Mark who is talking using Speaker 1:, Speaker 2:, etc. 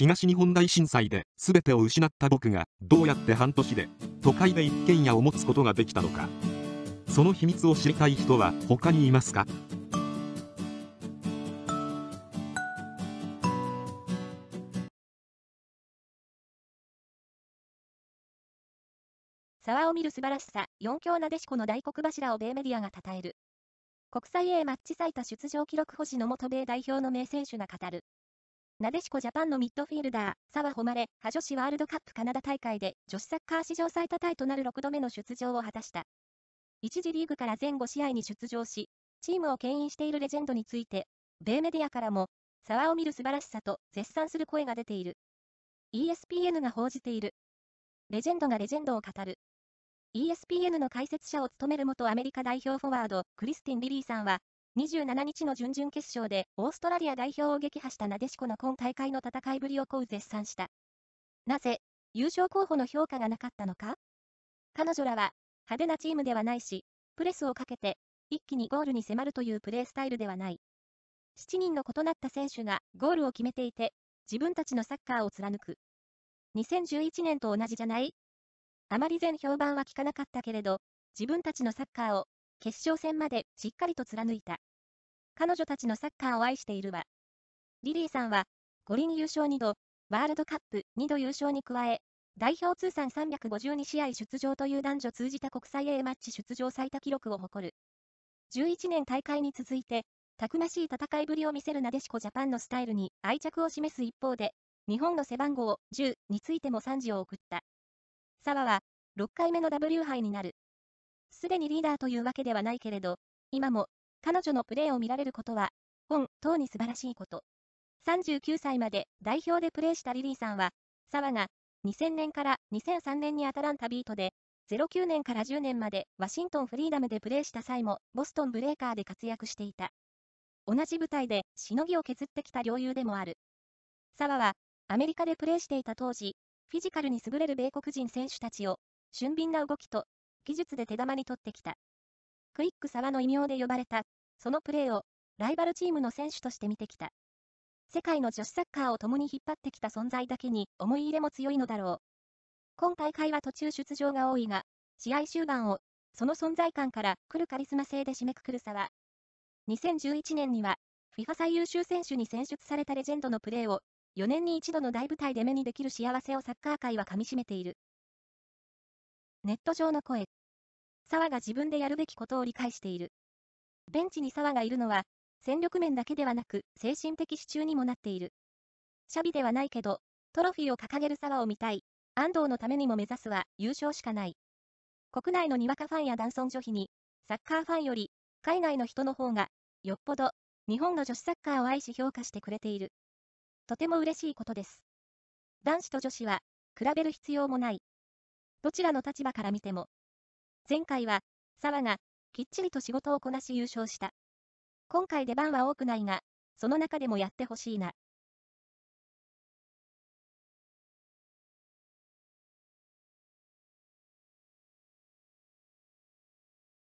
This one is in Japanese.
Speaker 1: 東日本大震災で全てを失った僕がどうやって半年で都会で一軒家を持つことができたのかその秘密を知りたい人は他にいますか沢を見る素晴らしさ、4強なでしこの大黒柱を米メディアが称える。国際 A マッチサイト出場記録保持の元米代表の名選手が語る。なでしこジャパンのミッドフィールダー、沢誉れ、派女子ワールドカップカナダ大会で女子サッカー史上最多タイとなる6度目の出場を果たした。一次リーグから全5試合に出場し、チームを牽引しているレジェンドについて、米メディアからも、沢を見る素晴らしさと絶賛する声が出ている。ESPN が報じている。レジェンドがレジェンドを語る。ESPN の解説者を務める元アメリカ代表フォワード、クリスティン・リリーさんは、27日の準々決勝で、オーストラリア代表を撃破したなでしこの今大会の戦いぶりをこう絶賛した。なぜ、優勝候補の評価がなかったのか彼女らは、派手なチームではないし、プレスをかけて、一気にゴールに迫るというプレースタイルではない。7人の異なった選手がゴールを決めていて、自分たちのサッカーを貫く。2011年と同じじゃないあまり全評判は聞かなかったけれど、自分たちのサッカーを決勝戦までしっかりと貫いた。彼女たちのサッカーを愛しているわ。リリーさんは、五輪優勝2度、ワールドカップ2度優勝に加え、代表通算352試合出場という男女通じた国際 A マッチ出場最多記録を誇る。11年大会に続いて、たくましい戦いぶりを見せるなでしこジャパンのスタイルに愛着を示す一方で、日本の背番号10についても賛辞を送った。澤は、6回目の W 杯になる。すでにリーダーというわけではないけれど、今も、彼女のプレーを見られることは、本当に素晴らしいこと。39歳まで代表でプレーしたリリーさんは、澤が、2000年から2003年にアタランタビートで、09年から10年までワシントンフリーダムでプレーした際も、ボストンブレーカーで活躍していた。同じ舞台でしのぎを削ってきた領友でもある。澤は、アメリカでプレーしていた当時、フィジカルに優れる米国人選手たちを、俊敏な動きと技術で手玉に取ってきた。クイック沢の異名で呼ばれた、そのプレーを、ライバルチームの選手として見てきた。世界の女子サッカーを共に引っ張ってきた存在だけに思い入れも強いのだろう。今大会は途中出場が多いが、試合終盤を、その存在感から来るカリスマ性で締めくくる差は、2011年には、FIFA 最優秀選手に選出されたレジェンドのプレーを、4年に一度の大舞台で目にできる幸せをサッカー界はかみしめている。ネット上の声。沢が自分でやるべきことを理解している。ベンチに沢がいるのは、戦力面だけではなく、精神的支柱にもなっている。シャビではないけど、トロフィーを掲げる沢を見たい。安藤のためにも目指すは、優勝しかない。国内のにわかファンや男尊女卑に、サッカーファンより、海外の人の方が、よっぽど、日本の女子サッカーを愛し評価してくれている。とても嬉しいことです。男子と女子は、比べる必要もない。どちらの立場から見ても。前回は、澤が、きっちりと仕事をこなし優勝した。今回出番は多くないが、その中でもやってほしいな。